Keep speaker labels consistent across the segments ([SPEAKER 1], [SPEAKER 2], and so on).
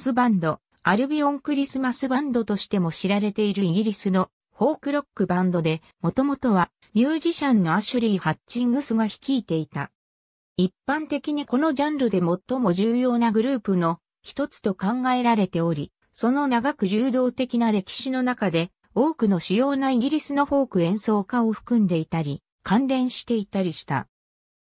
[SPEAKER 1] スバンド、アルビオンクリスマスバンドとしても知られているイギリスのフォークロックバンドで、もともとはミュージシャンのアシュリー・ハッチングスが率いていた。一般的にこのジャンルで最も重要なグループの一つと考えられており、その長く柔道的な歴史の中で、多くの主要なイギリスのフォーク演奏家を含んでいたり、関連していたりした。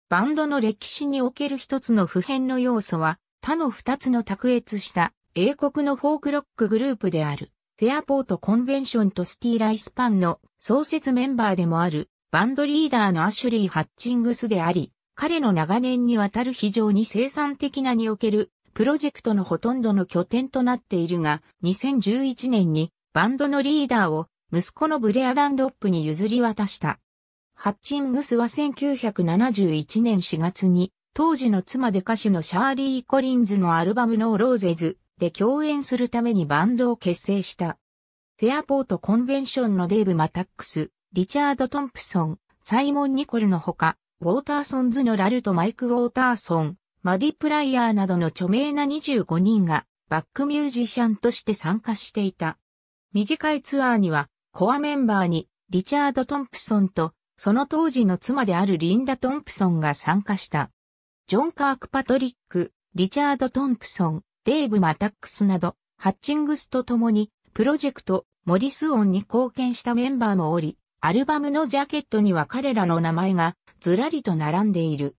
[SPEAKER 1] バンドの歴史における一つの普遍の要素は、他の二つの卓越した英国のフォークロックグループである、フェアポートコンベンションとスティーライスパンの創設メンバーでもある、バンドリーダーのアシュリー・ハッチングスであり、彼の長年にわたる非常に生産的なにおけるプロジェクトのほとんどの拠点となっているが、2011年にバンドのリーダーを息子のブレア・ダンロップに譲り渡した。ハッチングスは1971年4月に当時の妻で歌手のシャーリー・コリンズのアルバムのローゼズで共演するためにバンドを結成した。フェアポートコンベンションのデーブ・マタックス、リチャード・トンプソン、サイモン・ニコルのほか、ウォーターソンズのラルとマイク・ウォーターソン、マディ・プライヤーなどの著名な25人がバックミュージシャンとして参加していた。短いツアーにはコアメンバーにリチャード・トンプソンとその当時の妻であるリンダ・トンプソンが参加した。ジョン・カーク・パトリック、リチャード・トンプソン、デーブ・マタックスなど、ハッチングスと共に、プロジェクト、モリスオンに貢献したメンバーもおり、アルバムのジャケットには彼らの名前がずらりと並んでいる。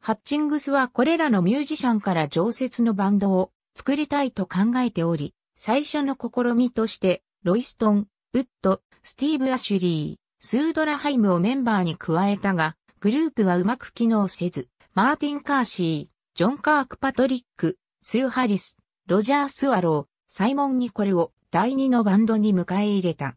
[SPEAKER 1] ハッチングスはこれらのミュージシャンから常設のバンドを作りたいと考えており、最初の試みとして、ロイストン、ウッド、スティーブ・アシュリー、スードラハイムをメンバーに加えたが、グループはうまく機能せず、マーティン・カーシー、ジョン・カーク・パトリック、スー・ハリス、ロジャー・スワロー、サイモン・ニコルを第二のバンドに迎え入れた。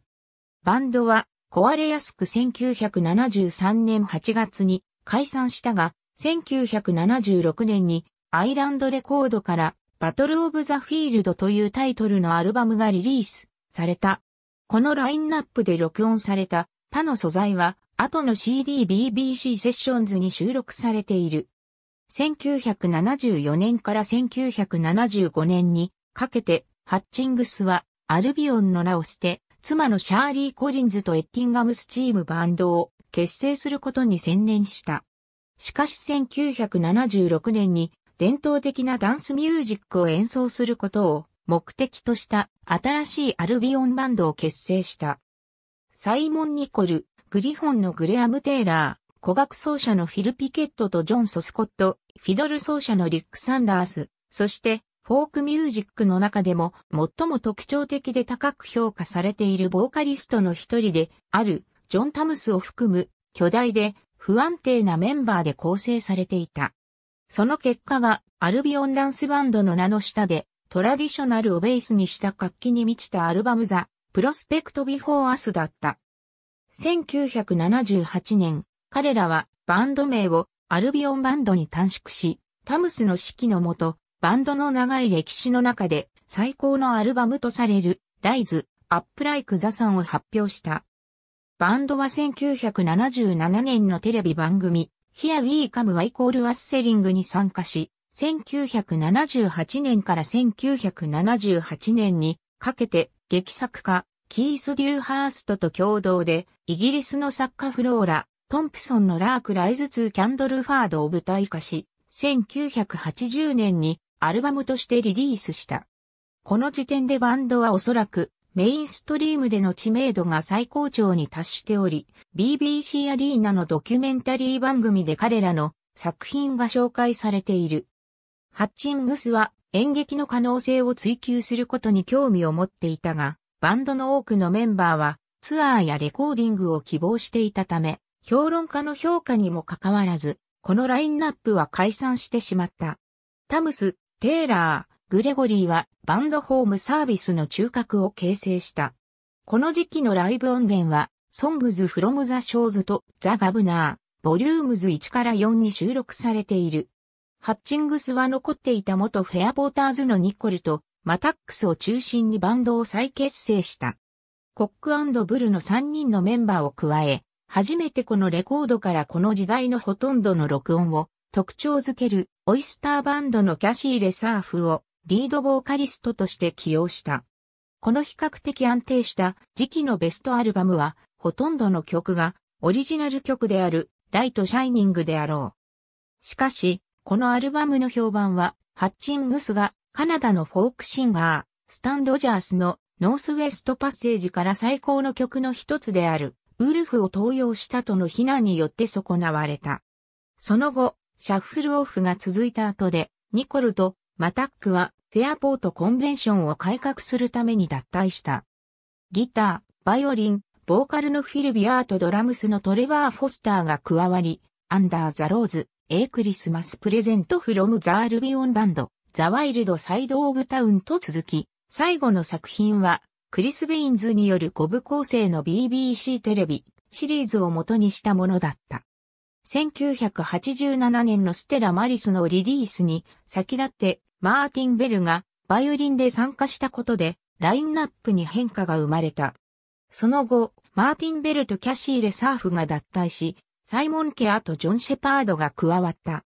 [SPEAKER 1] バンドは壊れやすく1973年8月に解散したが、1976年にアイランドレコードからバトル・オブ・ザ・フィールドというタイトルのアルバムがリリースされた。このラインナップで録音された他の素材は後の CDBBC セッションズに収録されている。1974年から1975年にかけて、ハッチングスはアルビオンの名を捨て、妻のシャーリー・コリンズとエッティンガムスチームバンドを結成することに専念した。しかし1976年に伝統的なダンスミュージックを演奏することを目的とした新しいアルビオンバンドを結成した。サイモン・ニコル、グリフォンのグレアム・テイラー、古楽奏者のフィル・ピケットとジョン・ソスコット、フィドル奏者のリック・サンダース、そしてフォークミュージックの中でも最も特徴的で高く評価されているボーカリストの一人であるジョン・タムスを含む巨大で不安定なメンバーで構成されていた。その結果がアルビオンダンスバンドの名の下でトラディショナルをベースにした活気に満ちたアルバムザ・プロスペクト・ビフォー・アスだった。1978年、彼らはバンド名をアルビオンバンドに短縮し、タムスの指揮のもと、バンドの長い歴史の中で最高のアルバムとされる、ライズ、アップライクザサンを発表した。バンドは1977年のテレビ番組、Here We Come Why Call Us Selling に参加し、1978年から1978年にかけて劇作家、キース・デューハーストと共同で、イギリスの作家フローラ、トンプソンのラーク・ライズツー・キャンドル・ファードを舞台化し、1980年にアルバムとしてリリースした。この時点でバンドはおそらくメインストリームでの知名度が最高潮に達しており、BBC アリーナのドキュメンタリー番組で彼らの作品が紹介されている。ハッチングスは演劇の可能性を追求することに興味を持っていたが、バンドの多くのメンバーはツアーやレコーディングを希望していたため、評論家の評価にもかかわらず、このラインナップは解散してしまった。タムス、テイラー、グレゴリーはバンドホームサービスの中核を形成した。この時期のライブ音源は、ソングズ・フロム・ザ・ショーズとザ・ガブナー、ボリュームズ1から4に収録されている。ハッチングスは残っていた元フェアポーターズのニッコルとマタックスを中心にバンドを再結成した。コックブルの3人のメンバーを加え、初めてこのレコードからこの時代のほとんどの録音を特徴づけるオイスターバンドのキャシー・レサーフをリードボーカリストとして起用した。この比較的安定した時期のベストアルバムは、ほとんどの曲がオリジナル曲であるライト・シャイニングであろう。しかし、このアルバムの評判は、ハッチングスがカナダのフォークシンガー、スタン・ロジャースのノースウェストパッセージから最高の曲の一つである、ウルフを登用したとの非難によって損なわれた。その後、シャッフルオフが続いた後で、ニコルとマタックはフェアポートコンベンションを改革するために脱退した。ギター、バイオリン、ボーカルのフィル・ビアートドラムスのトレバー・フォスターが加わり、アンダー・ザ・ローズ、エイクリスマス・プレゼント・フロム・ザ・アルビオン・バンド、ザ・ワイルド・サイド・オブ・タウンと続き、最後の作品は、クリス・ベインズによるゴ部構成の BBC テレビシリーズを元にしたものだった。1987年のステラ・マリスのリリースに先立ってマーティン・ベルがバイオリンで参加したことでラインナップに変化が生まれた。その後、マーティン・ベルとキャシー・レサーフが脱退し、サイモン・ケアとジョン・シェパードが加わった。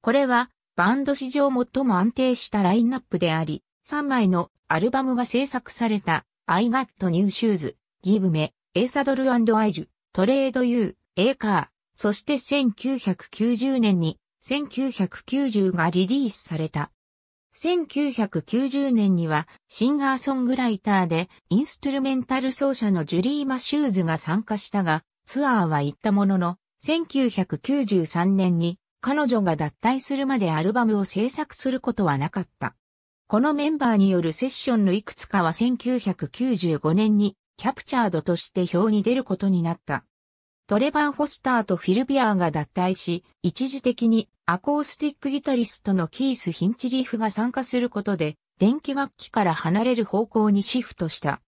[SPEAKER 1] これはバンド史上最も安定したラインナップであり、3枚のアルバムが制作された I Got New Shoes, Give Me, A Saddle and i l e Trade You, A Car, そして1990年に1990がリリースされた。1990年にはシンガーソングライターでインストゥルメンタル奏者のジュリー・マシューズが参加したがツアーは行ったものの1993年に彼女が脱退するまでアルバムを制作することはなかった。このメンバーによるセッションのいくつかは1995年にキャプチャードとして表に出ることになった。トレバー・フォスターとフィルビアーが脱退し、一時的にアコースティックギタリストのキース・ヒンチリーフが参加することで、電気楽器から離れる方向にシフトした。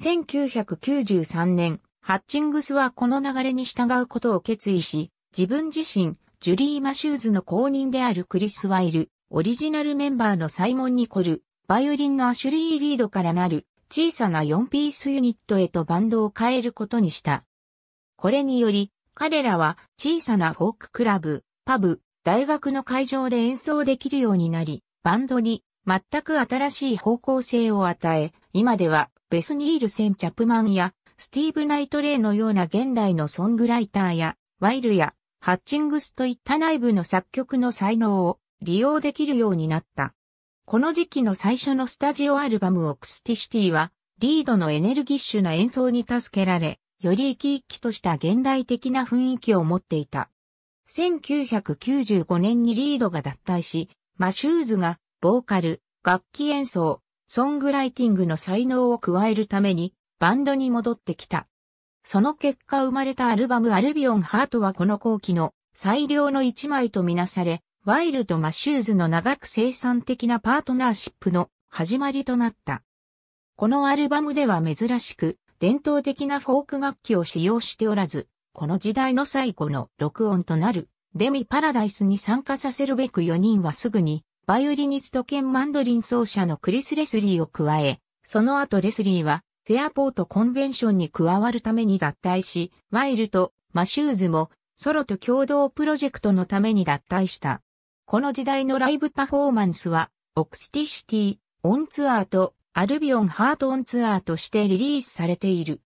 [SPEAKER 1] 1993年、ハッチングスはこの流れに従うことを決意し、自分自身、ジュリー・マシューズの公認であるクリス・ワイル、オリジナルメンバーのサイモン・ニコル、バイオリンのアシュリー・リードからなる小さな4ピースユニットへとバンドを変えることにした。これにより、彼らは小さなフォーククラブ、パブ、大学の会場で演奏できるようになり、バンドに全く新しい方向性を与え、今ではベス・ニールセン・チャプマンやスティーブ・ナイトレイのような現代のソングライターや、ワイルやハッチングスといった内部の作曲の才能を利用できるようになった。この時期の最初のスタジオアルバムオクスティシティは、リードのエネルギッシュな演奏に助けられ、より生き生きとした現代的な雰囲気を持っていた。1995年にリードが脱退し、マシューズがボーカル、楽器演奏、ソングライティングの才能を加えるためにバンドに戻ってきた。その結果生まれたアルバムアルビオンハートはこの後期の最良の一枚とみなされ、ワイルド・マシューズの長く生産的なパートナーシップの始まりとなった。このアルバムでは珍しく伝統的なフォーク楽器を使用しておらず、この時代の最後の録音となるデミ・パラダイスに参加させるべく4人はすぐにバイオリニスト兼マンドリン奏者のクリス・レスリーを加え、その後レスリーはフェアポートコンベンションに加わるために脱退し、ワイルとマシューズもソロと共同プロジェクトのために脱退した。この時代のライブパフォーマンスは、オクスティシティ、オンツアーとアルビオンハートオンツアーとしてリリースされている。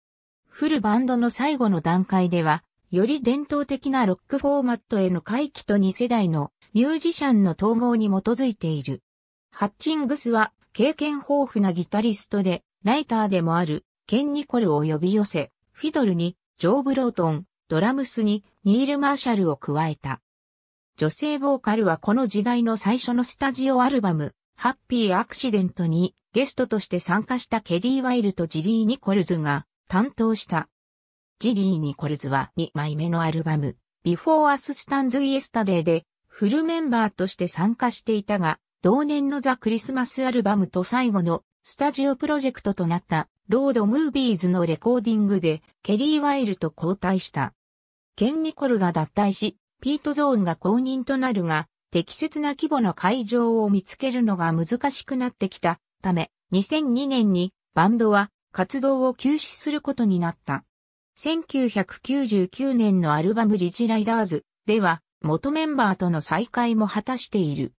[SPEAKER 1] フルバンドの最後の段階では、より伝統的なロックフォーマットへの回帰と2世代のミュージシャンの統合に基づいている。ハッチングスは経験豊富なギタリストで、ライターでもあるケン・ニコルを呼び寄せ、フィドルにジョー・ブロートン、ドラムスにニール・マーシャルを加えた。女性ボーカルはこの時代の最初のスタジオアルバム、ハッピー・アクシデントにゲストとして参加したケディ・ワイルとジリー・ニコルズが担当した。ジリー・ニコルズは2枚目のアルバム、Before Us Stands Yesterday でフルメンバーとして参加していたが、同年のザ・クリスマスアルバムと最後のスタジオプロジェクトとなったロードムービーズのレコーディングでケリー・ワイルと交代した。ケン・ニコルが脱退し、ピート・ゾーンが公認となるが、適切な規模の会場を見つけるのが難しくなってきたため、2002年にバンドは活動を休止することになった。1999年のアルバムリジライダーズでは元メンバーとの再会も果たしている。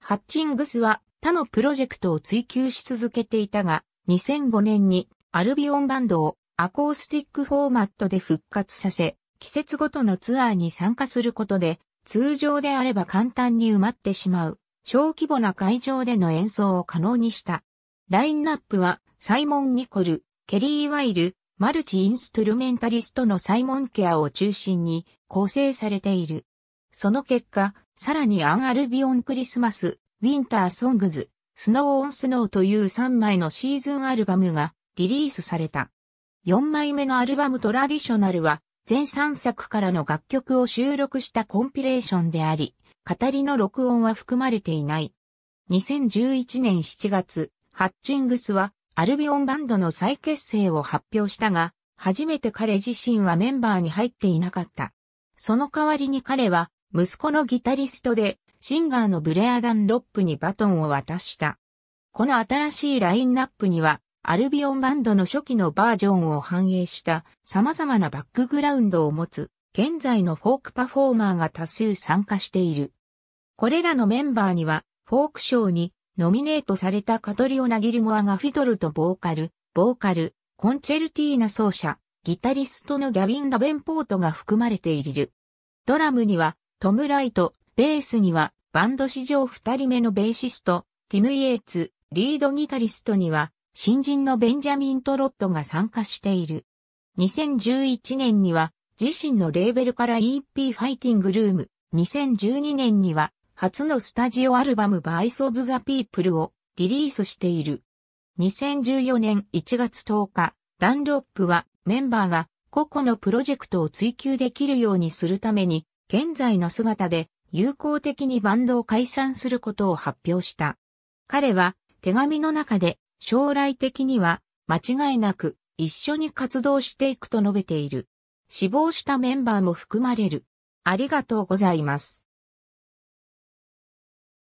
[SPEAKER 1] ハッチングスは他のプロジェクトを追求し続けていたが、2005年にアルビオンバンドをアコースティックフォーマットで復活させ、季節ごとのツアーに参加することで、通常であれば簡単に埋まってしまう、小規模な会場での演奏を可能にした。ラインナップは、サイモン・ニコル、ケリー・ワイル、マルチ・インストゥルメンタリストのサイモン・ケアを中心に構成されている。その結果、さらにアン・アルビオン・クリスマス、ウィンターソングズ、スノーオンスノーという3枚のシーズンアルバムがリリースされた。4枚目のアルバムトラディショナルは全3作からの楽曲を収録したコンピレーションであり、語りの録音は含まれていない。2011年7月、ハッチングスはアルビオンバンドの再結成を発表したが、初めて彼自身はメンバーに入っていなかった。その代わりに彼は息子のギタリストでシンガーのブレア・ダンロップにバトンを渡した。この新しいラインナップには、アルビオンバンドの初期のバージョンを反映した様々なバックグラウンドを持つ現在のフォークパフォーマーが多数参加している。これらのメンバーにはフォークショーにノミネートされたカトリオナ・ギルモアがフィドルとボーカル、ボーカル、コンチェルティーナ奏者、ギタリストのギャビン・ダベンポートが含まれている。ドラムにはトム・ライト、ベースにはバンド史上二人目のベーシスト、ティム・イエーツ、リードギタリストには新人のベンジャミン・トロットが参加している。2011年には自身のレーベルから EP ファイティングルーム、2012年には初のスタジオアルバムバイスオブザピープルをリリースしている。2014年1月10日、ダンロップはメンバーが個々のプロジェクトを追求できるようにするために、現在の姿で友好的にバンドを解散することを発表した。彼は手紙の中で将来的には間違いなく一緒に活動していくと述べている。死亡したメンバーも含まれる。ありがとうございます。